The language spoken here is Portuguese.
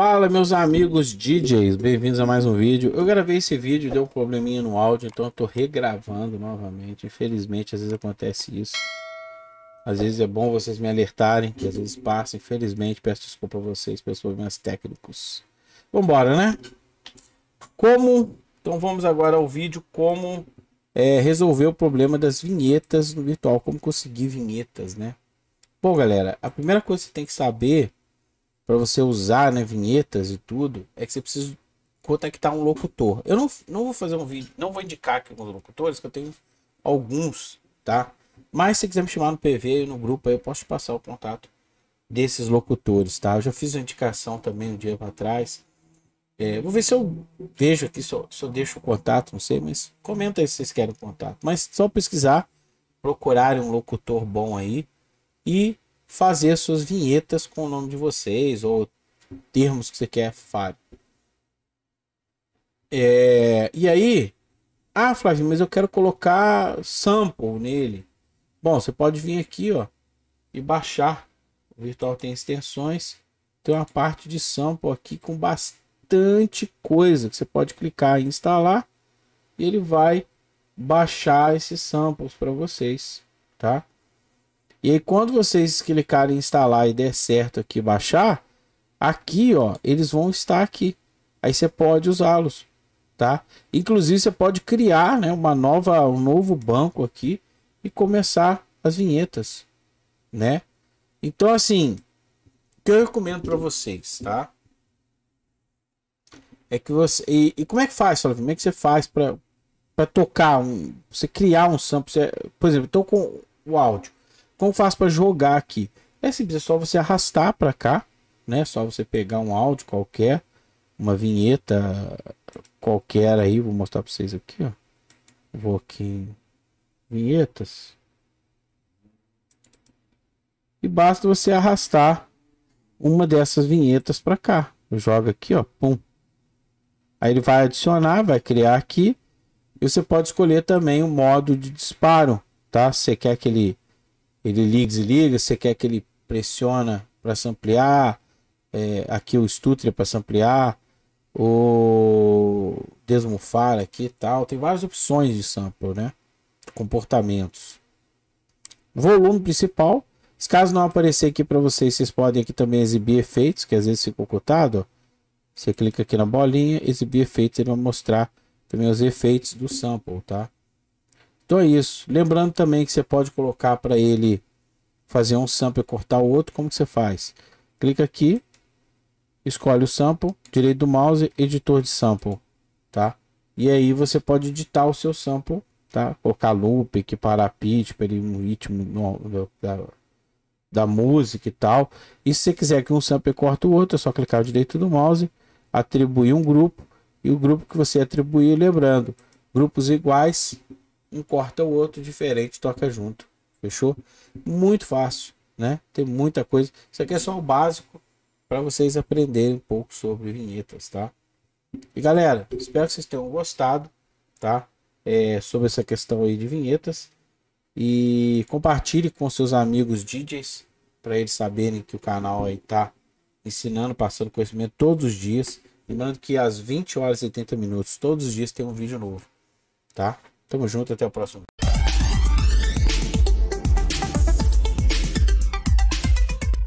Fala meus amigos DJs, bem-vindos a mais um vídeo. Eu gravei esse vídeo, deu um probleminha no áudio, então eu tô regravando novamente. Infelizmente, às vezes acontece isso. Às vezes é bom vocês me alertarem, que às vezes passa. Infelizmente, peço desculpa a vocês pelos problemas técnicos. Vambora, né? Como... Então vamos agora ao vídeo como é, resolver o problema das vinhetas no virtual. Como conseguir vinhetas, né? Bom, galera, a primeira coisa que você tem que saber para você usar, né, vinhetas e tudo, é que você precisa contactar um locutor. Eu não, não vou fazer um vídeo, não vou indicar aqui os locutores, que eu tenho alguns, tá? Mas se quiser me chamar no PV, no grupo aí, eu posso te passar o contato desses locutores, tá? Eu já fiz uma indicação também um dia para trás. É, vou ver se eu vejo aqui, se eu, se eu deixo o contato, não sei, mas comenta aí se vocês querem o contato. Mas só pesquisar, procurar um locutor bom aí e fazer suas vinhetas com o nome de vocês ou termos que você quer fale. É, e aí, ah, Flávio, mas eu quero colocar sample nele. Bom, você pode vir aqui, ó, e baixar. O virtual tem extensões, tem uma parte de sample aqui com bastante coisa que você pode clicar em instalar e ele vai baixar esses samples para vocês, tá? E aí, quando vocês clicarem em instalar e der certo aqui baixar, aqui ó, eles vão estar aqui. Aí você pode usá-los, tá? Inclusive você pode criar, né, uma nova, um novo banco aqui e começar as vinhetas, né? Então assim, o que eu recomendo para vocês, tá? É que você e, e como é que faz, Flávio? Como é que você faz para para tocar um, você criar um sample, você, por exemplo, estou com o áudio como faz para jogar aqui? É simples, é só você arrastar para cá, né? Só você pegar um áudio qualquer, uma vinheta qualquer aí, vou mostrar para vocês aqui, ó. Vou aqui em vinhetas. E basta você arrastar uma dessas vinhetas para cá. Joga aqui, ó, pum. Aí ele vai adicionar, vai criar aqui. E você pode escolher também o modo de disparo, tá? Se você quer que ele ele liga e desliga, você quer que ele pressiona para ampliar, é, aqui o Stutria é para ampliar, o desmufar aqui e tal. Tem várias opções de sample, né? Comportamentos. Volume principal. Se caso não aparecer aqui para vocês, vocês podem aqui também exibir efeitos, que às vezes fica ocultado. Ó. Você clica aqui na bolinha, exibir efeitos, ele vai mostrar também os efeitos do sample, tá? Então é isso. Lembrando também que você pode colocar para ele fazer um sample e cortar o outro. Como que você faz? Clica aqui, escolhe o sample, direito do mouse, editor de sample, tá? E aí você pode editar o seu sample, tá? Colocar loop, equiparar pitch, para ele um ritmo no, da, da música e tal. E se você quiser que um sample corte o outro, é só clicar direito do mouse, atribuir um grupo e o grupo que você atribuir, lembrando, grupos iguais um corta o outro diferente, toca junto. Fechou? Muito fácil, né? Tem muita coisa. Isso aqui é só o básico para vocês aprenderem um pouco sobre vinhetas, tá? E galera, espero que vocês tenham gostado, tá? É, sobre essa questão aí de vinhetas. E compartilhe com seus amigos DJs para eles saberem que o canal aí tá ensinando, passando conhecimento todos os dias. Lembrando que às 20 horas e 80 minutos, todos os dias tem um vídeo novo, tá? Tamo junto, até o próximo.